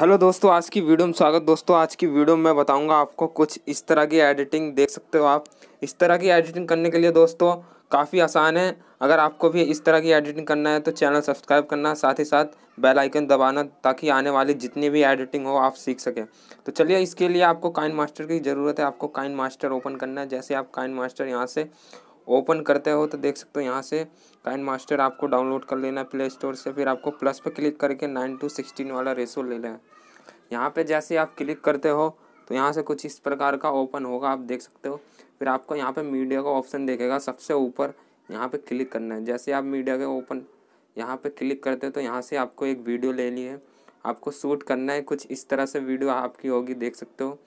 hello दोस्तों आज की वीडियो में स्वागत दोस्तों आज की वीडियो में बताऊंगा आपको कुछ इस तरह की एडिटिंग देख सकते हो आप इस तरह की एडिटिंग करने के लिए दोस्तों काफ़ी आसान है अगर आपको भी इस तरह की एडिटिंग करना है तो चैनल सब्सक्राइब करना साथ ही साथ बेल आइकन दबाना ताकि आने वाली जितनी भी एडिटिंग हो आप सीख सकें तो चलिए इसके लिए आपको काइन मास्टर की ज़रूरत है आपको काइन मास्टर ओपन करना है जैसे आप काइन मास्टर यहाँ से ओपन करते हो तो देख सकते हो यहाँ से काइन मास्टर आपको डाउनलोड कर लेना प्ले स्टोर से फिर आपको प्लस पे क्लिक करके नाइन टू सिक्सटीन वाला रेसो ले लें यहाँ पे जैसे आप क्लिक करते हो तो यहाँ से कुछ इस प्रकार का ओपन होगा आप देख सकते हो फिर आपको यहाँ पे मीडिया का ऑप्शन देखेगा सबसे ऊपर यहाँ पे क्लिक करना है जैसे आप मीडिया के ओपन यहाँ पे क्लिक करते हो तो यहाँ से आपको एक वीडियो लेनी है आपको शूट करना है कुछ इस तरह से वीडियो आपकी होगी देख सकते हो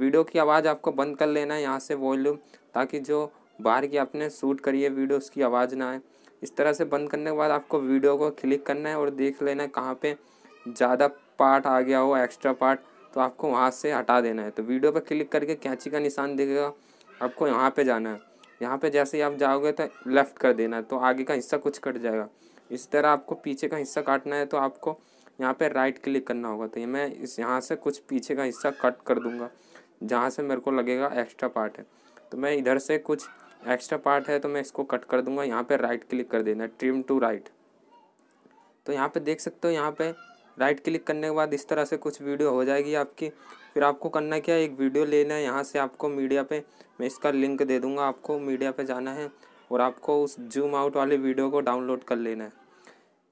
वीडियो की आवाज़ आपको बंद कर लेना है यहाँ से वॉल्यूम ताकि जो बाहर की आपने शूट करी है वीडियो उसकी आवाज़ ना आए इस तरह से बंद करने के बाद आपको वीडियो को क्लिक करना है और देख लेना है कहाँ पर ज़्यादा पार्ट आ गया हो एक्स्ट्रा पार्ट तो आपको वहाँ से हटा देना है तो वीडियो पर क्लिक करके कैंची का निशान देखेगा आपको यहाँ पर जाना है यहाँ पे जैसे ही आप जाओगे तो लेफ़्ट कर देना है तो आगे का हिस्सा कुछ कट जाएगा इस तरह आपको पीछे का हिस्सा काटना है तो आपको यहाँ पे राइट क्लिक करना होगा तो ये मैं इस यहाँ से कुछ पीछे का हिस्सा कट कर दूँगा जहाँ से मेरे को लगेगा एक्स्ट्रा पार्ट है तो मैं इधर से कुछ एक्स्ट्रा पार्ट है तो मैं इसको कट कर दूंगा यहाँ पे राइट क्लिक कर देना ट्रिम टू राइट तो यहाँ पे देख सकते हो यहाँ पे राइट क्लिक करने के बाद इस तरह से कुछ वीडियो हो जाएगी आपकी फिर आपको करना क्या एक वीडियो लेना है यहाँ से आपको मीडिया पे मैं इसका लिंक दे दूँगा आपको मीडिया पे जाना है और आपको उस जूम आउट वाले वीडियो को डाउनलोड कर लेना है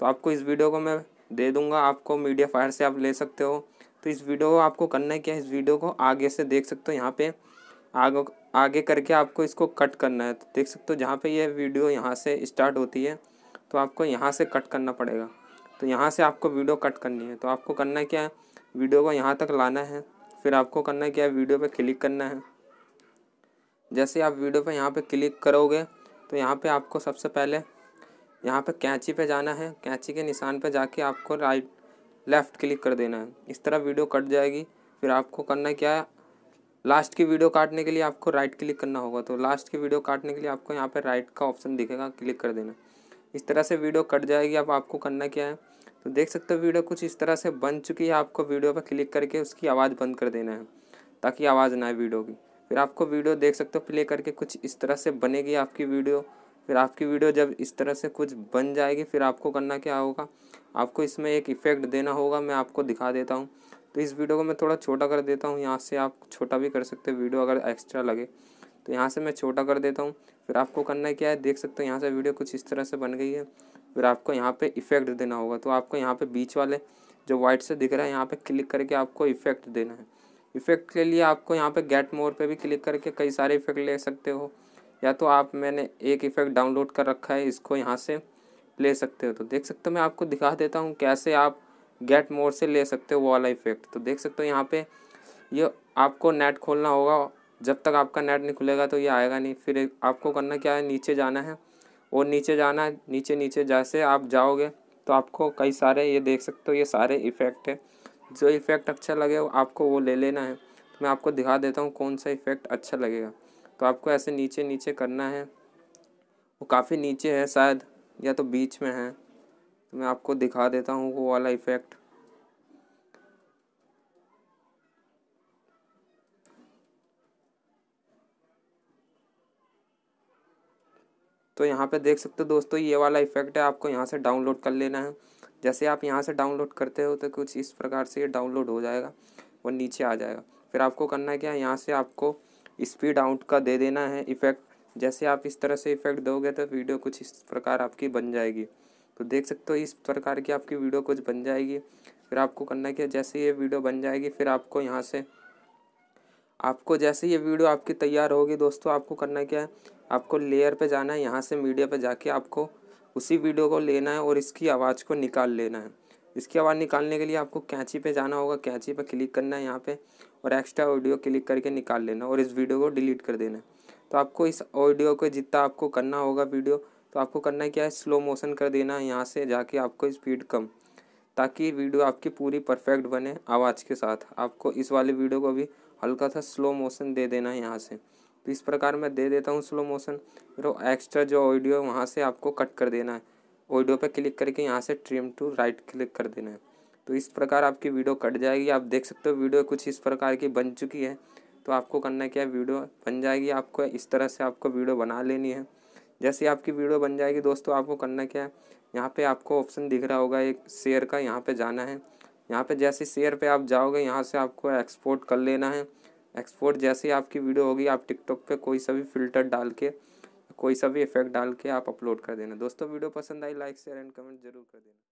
तो आपको इस वीडियो को मैं दे दूँगा आपको मीडिया फायर से आप ले सकते हो तो इस वीडियो को आपको करना क्या है इस वीडियो को आगे से देख सकते हो यहाँ पर आगे आगे करके आपको इसको कट करना है तो देख सकते हो जहाँ पे ये वीडियो यहाँ से स्टार्ट होती है तो आपको यहाँ से कट करना पड़ेगा तो यहाँ से आपको वीडियो कट करनी है तो आपको करना क्या है वीडियो को यहाँ तक लाना है फिर आपको करना क्या है वीडियो पे क्लिक करना है जैसे आप वीडियो पे यहाँ पे क्लिक करोगे तो यहाँ पे आपको सबसे पहले यहाँ पे कैंची पे जाना है कैंची के निशान पे जाके आपको राइट लेफ़्ट क्लिक कर देना है इस तरह वीडियो कट जाएगी फिर आपको करना क्या है लास्ट की वीडियो काटने के लिए आपको राइट क्लिक करना होगा तो लास्ट की वीडियो काटने के लिए आपको यहाँ पर राइट का ऑप्शन दिखेगा क्लिक कर देना इस तरह से वीडियो कट जाएगी अब आपको करना क्या है तो देख सकते हो वीडियो कुछ इस तरह से बन चुकी है आपको वीडियो पर क्लिक करके उसकी आवाज़ बंद कर देना है ताकि आवाज़ ना आए वीडियो की फिर आपको वीडियो देख सकते हो प्ले करके कुछ इस तरह से बनेगी आपकी वीडियो फिर आपकी वीडियो जब इस तरह से कुछ बन जाएगी फिर आपको करना क्या होगा आपको इसमें एक इफ़ेक्ट देना होगा मैं आपको दिखा देता हूँ तो इस वीडियो को मैं थोड़ा छोटा कर देता हूँ यहाँ से आप छोटा भी कर सकते हो वीडियो अगर एक्स्ट्रा लगे तो यहाँ से मैं छोटा कर देता हूँ फिर आपको करना क्या है देख सकते हो यहाँ से वीडियो कुछ इस तरह से बन गई है फिर आपको यहाँ पे इफ़ेक्ट देना होगा तो आपको यहाँ पे बीच वाले जो वाइट से दिख रहा है यहाँ पे क्लिक करके आपको इफ़ेक्ट देना है इफ़ेक्ट के लिए आपको यहाँ पे गेट मोर पे भी क्लिक करके कई सारे इफ़ेक्ट ले सकते हो या तो आप मैंने एक इफ़ेक्ट डाउनलोड कर रखा है इसको यहाँ से ले सकते हो तो देख सकते हो मैं आपको दिखा देता हूँ कैसे आप गेट मोड से ले सकते हो वाला इफेक्ट तो देख सकते हो यहाँ पे ये आपको नेट खोलना होगा जब तक आपका नेट नहीं खुलेगा तो ये आएगा नहीं फिर आपको करना क्या है नीचे जाना है और नीचे जाना नीचे नीचे जैसे आप जाओगे तो आपको कई सारे ये देख सकते हो ये सारे इफ़ेक्ट है जो इफ़ेक्ट अच्छा लगे आपको वो ले लेना है तो मैं आपको दिखा देता हूँ कौन सा इफ़ेक्ट अच्छा लगेगा तो आपको ऐसे नीचे नीचे करना है वो काफ़ी नीचे है शायद या तो बीच में है तो मैं आपको दिखा देता हूँ वो वाला इफ़ेक्ट तो यहाँ पे देख सकते हो दोस्तों ये वाला इफ़ेक्ट है आपको यहाँ से डाउनलोड कर लेना है जैसे आप यहाँ से डाउनलोड करते हो तो कुछ इस प्रकार से ये डाउनलोड हो जाएगा और नीचे आ जाएगा फिर आपको करना क्या है यहाँ से आपको स्पीड आउट का दे देना है इफ़ेक्ट जैसे आप इस तरह से इफ़ेक्ट दोगे तो वीडियो कुछ इस प्रकार आपकी बन जाएगी तो देख सकते हो इस प्रकार की आपकी वीडियो कुछ बन जाएगी फिर आपको करना क्या जैसे ये वीडियो बन जाएगी फिर आपको यहाँ से आपको जैसे ये वीडियो आपकी तैयार होगी दोस्तों आपको करना क्या है आपको लेयर पे जाना है यहाँ से मीडिया पे जाके आपको उसी वीडियो को लेना है और इसकी आवाज़ को निकाल लेना है इसकी आवाज़ निकालने के लिए आपको कैंची पे जाना होगा कैंची पे क्लिक करना है यहाँ पे और एक्स्ट्रा ऑडियो क्लिक करके निकाल लेना और इस वीडियो को डिलीट कर देना तो आपको इस ऑडियो को जितना आपको करना होगा वीडियो तो आपको करना क्या है स्लो मोशन कर देना है यहाँ से जाके आपको स्पीड कम ताकि वीडियो आपकी पूरी परफेक्ट बने आवाज़ के साथ आपको इस वाले वीडियो को भी हल्का सा स्लो मोशन दे देना है यहाँ से तो इस प्रकार मैं दे देता हूँ स्लो मोशन फिर एक्स्ट्रा जो ऑडियो है वहाँ से आपको कट कर देना है ऑडियो पर क्लिक करके यहाँ से ट्रिम टू राइट क्लिक कर देना है तो इस प्रकार आपकी वीडियो कट जाएगी आप देख सकते हो वीडियो कुछ इस प्रकार की बन चुकी है तो आपको करना क्या है वीडियो बन जाएगी आपको इस तरह से आपको वीडियो बना लेनी है जैसे आपकी वीडियो बन जाएगी दोस्तों आपको करना क्या है यहाँ पे आपको ऑप्शन दिख रहा होगा एक शेयर का यहाँ पे जाना है यहाँ पे जैसे शेयर पे आप जाओगे यहाँ से आपको एक्सपोर्ट कर लेना है एक्सपोर्ट जैसे आपकी वीडियो होगी आप टिकटॉक पे कोई सा भी फिल्टर डाल के कोई सा भी इफेक्ट डाल के आप अपलोड कर देना दोस्तों वीडियो पसंद आई लाइक शेयर एंड कमेंट जरूर कर देना